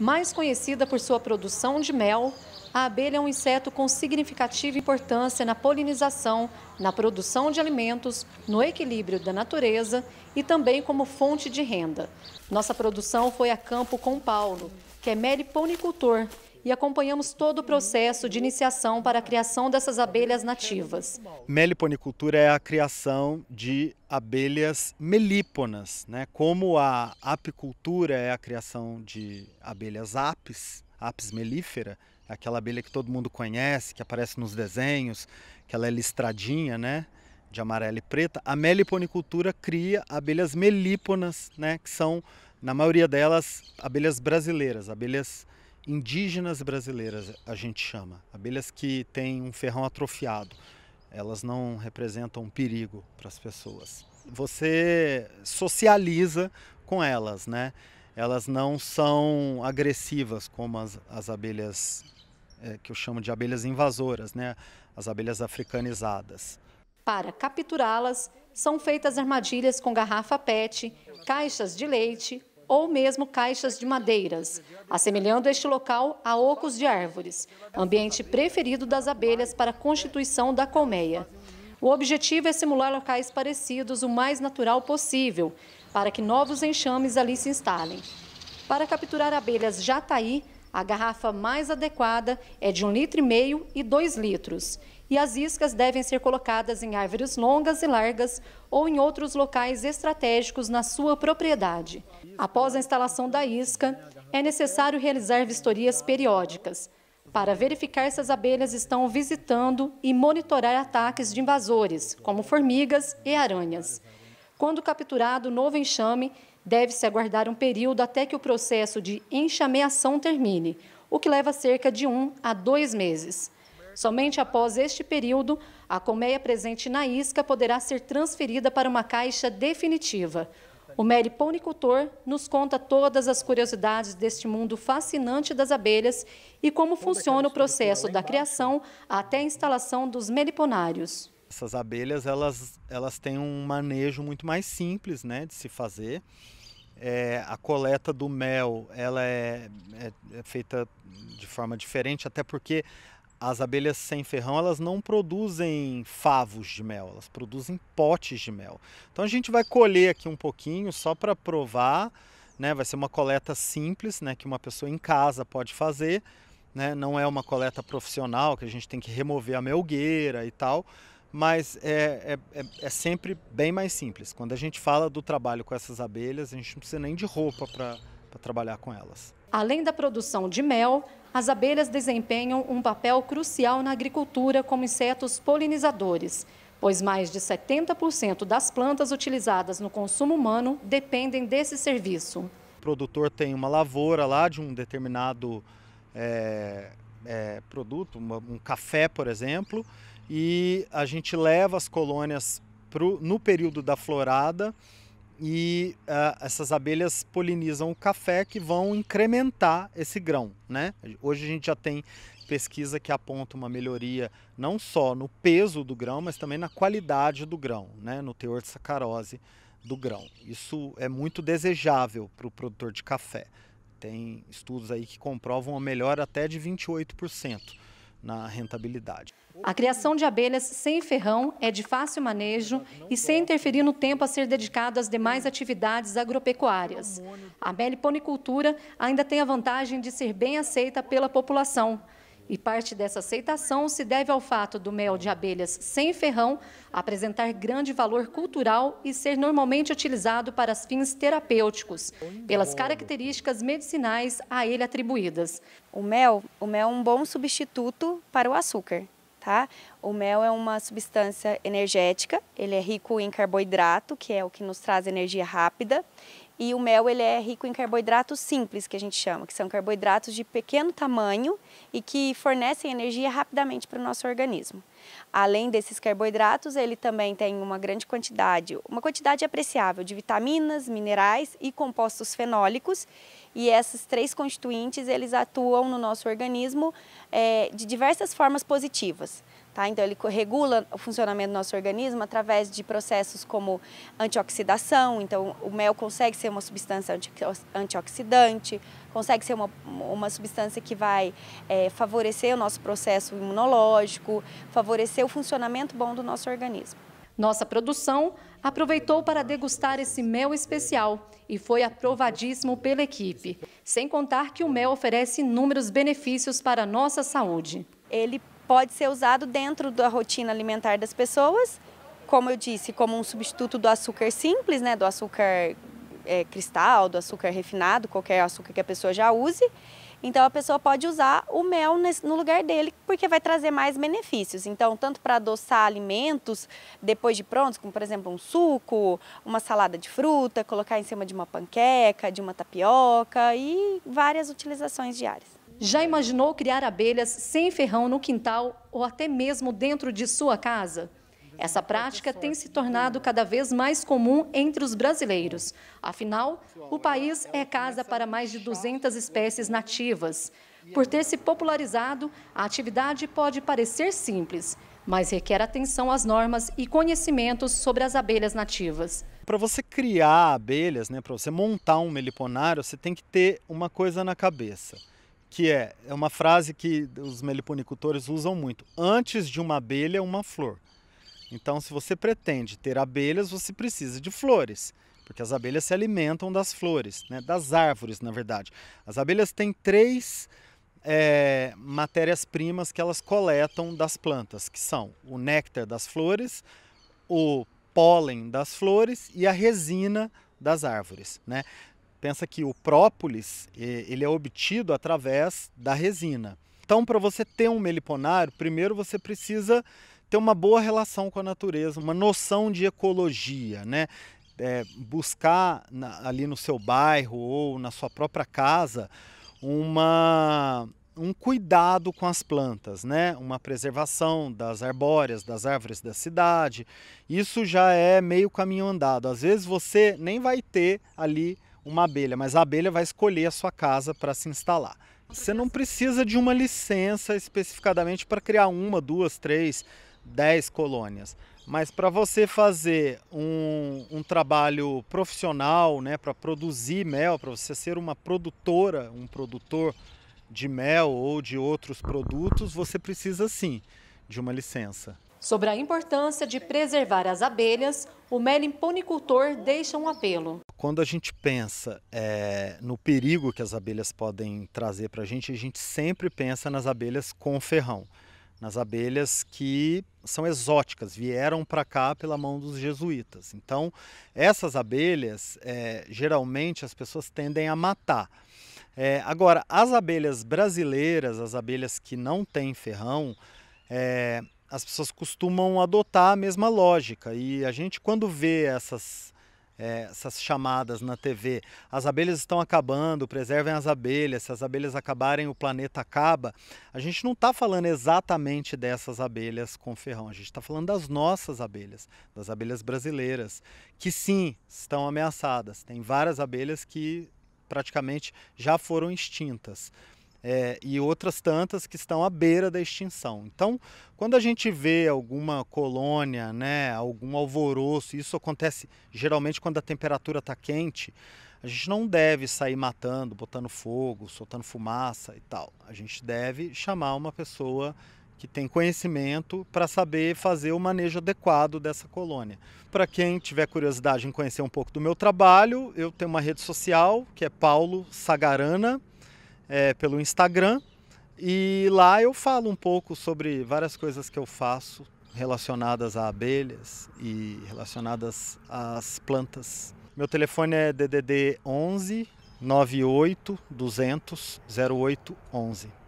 Mais conhecida por sua produção de mel, a abelha é um inseto com significativa importância na polinização, na produção de alimentos, no equilíbrio da natureza e também como fonte de renda. Nossa produção foi a campo com Paulo, que é meliponicultor e acompanhamos todo o processo de iniciação para a criação dessas abelhas nativas. Meliponicultura é a criação de abelhas melíponas, né? Como a apicultura é a criação de abelhas apis, apis melífera, aquela abelha que todo mundo conhece, que aparece nos desenhos, que ela é listradinha, né? De amarela e preta. A meliponicultura cria abelhas melíponas, né? Que são, na maioria delas, abelhas brasileiras, abelhas indígenas brasileiras, a gente chama. Abelhas que têm um ferrão atrofiado. Elas não representam um perigo para as pessoas. Você socializa com elas, né? Elas não são agressivas como as, as abelhas é, que eu chamo de abelhas invasoras, né? As abelhas africanizadas. Para capturá-las, são feitas armadilhas com garrafa PET, caixas de leite, ou mesmo caixas de madeiras, assemelhando este local a ocos de árvores, ambiente preferido das abelhas para a constituição da colmeia. O objetivo é simular locais parecidos o mais natural possível, para que novos enxames ali se instalem. Para capturar abelhas jataí, a garrafa mais adequada é de 1,5 um litro e meio e 2 litros. E as iscas devem ser colocadas em árvores longas e largas ou em outros locais estratégicos na sua propriedade. Após a instalação da isca, é necessário realizar vistorias periódicas para verificar se as abelhas estão visitando e monitorar ataques de invasores, como formigas e aranhas. Quando capturado, novo enxame deve-se aguardar um período até que o processo de enxameação termine, o que leva cerca de um a dois meses. Somente após este período, a colmeia presente na isca poderá ser transferida para uma caixa definitiva. O Mary Ponicultor nos conta todas as curiosidades deste mundo fascinante das abelhas e como funciona o processo da criação até a instalação dos meliponários. Essas abelhas elas, elas têm um manejo muito mais simples né, de se fazer. É, a coleta do mel ela é, é, é, feita de forma diferente, até porque as abelhas sem ferrão elas não produzem favos de mel, elas produzem potes de mel. Então a gente vai colher aqui um pouquinho só para provar, né? Vai ser uma coleta simples, né? Que uma pessoa em casa pode fazer, né? Não é uma coleta profissional que a gente tem que remover a melgueira e tal mas é, é, é, é, sempre bem mais simples. Quando a gente fala do trabalho com essas abelhas, a gente não precisa nem de roupa para trabalhar com elas. Além da produção de mel, as abelhas desempenham um papel crucial na agricultura como insetos polinizadores, pois mais de 70% das plantas utilizadas no consumo humano dependem desse serviço. O produtor tem uma lavoura lá de um determinado é, é produto, um café, por exemplo, e a gente leva as colônias pro, no período da florada e uh, essas abelhas polinizam o café que vão incrementar esse grão, né? Hoje a gente já tem pesquisa que aponta uma melhoria não só no peso do grão, mas também na qualidade do grão, né? No teor de sacarose do grão. Isso é muito desejável para o produtor de café. Tem estudos aí que comprovam uma melhora até de 28% na rentabilidade. A criação de abelhas sem ferrão é de fácil manejo e sem interferir no tempo a ser dedicado às demais atividades agropecuárias. A meliponicultura ainda tem a vantagem de ser bem aceita pela população. E parte dessa aceitação se deve ao fato do mel de abelhas sem ferrão apresentar grande valor cultural e ser normalmente utilizado para fins terapêuticos, pelas características medicinais a ele atribuídas. O mel, o mel é um bom substituto para o açúcar tá? O mel é uma substância energética, ele é rico em carboidrato, que é o que nos traz energia rápida, e o mel ele é rico em carboidratos simples, que a gente chama, que são carboidratos de pequeno tamanho e que fornecem energia rapidamente para o nosso organismo. Além desses carboidratos, ele também tem uma grande quantidade, uma quantidade apreciável de vitaminas, minerais e compostos fenólicos. E esses três constituintes, eles atuam no nosso organismo é, de diversas formas positivas. Tá? Então, ele regula o funcionamento do nosso organismo através de processos como antioxidação. Então, o mel consegue ser uma substância anti antioxidante, consegue ser uma, uma substância que vai é, favorecer o nosso processo imunológico, favorecer o funcionamento bom do nosso organismo. Nossa produção aproveitou para degustar esse mel especial e foi aprovadíssimo pela equipe. Sem contar que o mel oferece inúmeros benefícios para a nossa saúde. Ele pode ser usado dentro da rotina alimentar das pessoas, como eu disse, como um substituto do açúcar simples, né, do açúcar é, cristal, do açúcar refinado, qualquer açúcar que a pessoa já use. Então a pessoa pode usar o mel no lugar dele, porque vai trazer mais benefícios. Então, tanto para adoçar alimentos depois de prontos, como por exemplo um suco, uma salada de fruta, colocar em cima de uma panqueca, de uma tapioca e várias utilizações diárias. Já imaginou criar abelhas sem ferrão no quintal ou até mesmo dentro de sua casa? Essa prática tem se tornado cada vez mais comum entre os brasileiros. Afinal, o país é casa para mais de 200 espécies nativas. Por ter se popularizado, a atividade pode parecer simples, mas requer atenção às normas e conhecimentos sobre as abelhas nativas. Para você criar abelhas, né, para você montar um meliponário, você tem que ter uma coisa na cabeça que é, é uma frase que os meliponicultores usam muito. Antes de uma abelha, uma flor. Então, se você pretende ter abelhas, você precisa de flores, porque as abelhas se alimentam das flores, né? das árvores, na verdade. As abelhas têm três é, matérias-primas que elas coletam das plantas, que são o néctar das flores, o pólen das flores e a resina das árvores. Né? Pensa que o própolis ele é obtido através da resina. Então, para você ter um meliponário, primeiro você precisa ter uma boa relação com a natureza, uma noção de ecologia, né? É, buscar na, ali no seu bairro ou na sua própria casa uma, um cuidado com as plantas, né? Uma preservação das arbóreas, das árvores da cidade. Isso já é meio caminho andado. Às vezes você nem vai ter ali uma abelha, mas a abelha vai escolher a sua casa para se instalar. Você não precisa de uma licença especificadamente para criar uma, duas, três, dez colônias. Mas para você fazer um, um, trabalho profissional, né, para produzir mel, para você ser uma produtora, um produtor de mel ou de outros produtos, você precisa sim de uma licença. Sobre a importância de preservar as abelhas, o meliponicultor deixa um apelo. Quando a gente pensa é, no perigo que as abelhas podem trazer para a gente, a gente sempre pensa nas abelhas com ferrão, nas abelhas que são exóticas, vieram para cá pela mão dos jesuítas. Então, essas abelhas, é, geralmente as pessoas tendem a matar. É, agora, as abelhas brasileiras, as abelhas que não têm ferrão, é, as pessoas costumam adotar a mesma lógica. E a gente, quando vê essas, é, essas chamadas na TV, as abelhas estão acabando, preservem as abelhas, se as abelhas acabarem, o planeta acaba. A gente não está falando exatamente dessas abelhas com ferrão, a gente está falando das nossas abelhas, das abelhas brasileiras, que sim estão ameaçadas. Tem várias abelhas que praticamente já foram extintas é, e outras tantas que estão à beira da extinção. Então, quando a gente vê alguma colônia, né, algum alvoroço, isso acontece geralmente quando a temperatura está quente, a gente não deve sair matando, botando fogo, soltando fumaça e tal. A gente deve chamar uma pessoa que tem conhecimento para saber fazer o manejo adequado dessa colônia. Para quem tiver curiosidade em conhecer um pouco do meu trabalho, eu tenho uma rede social que é Paulo Sagarana é, pelo Instagram e lá eu falo um pouco sobre várias coisas que eu faço relacionadas a abelhas e relacionadas às plantas. Meu telefone é DDD 11 98 200 0811.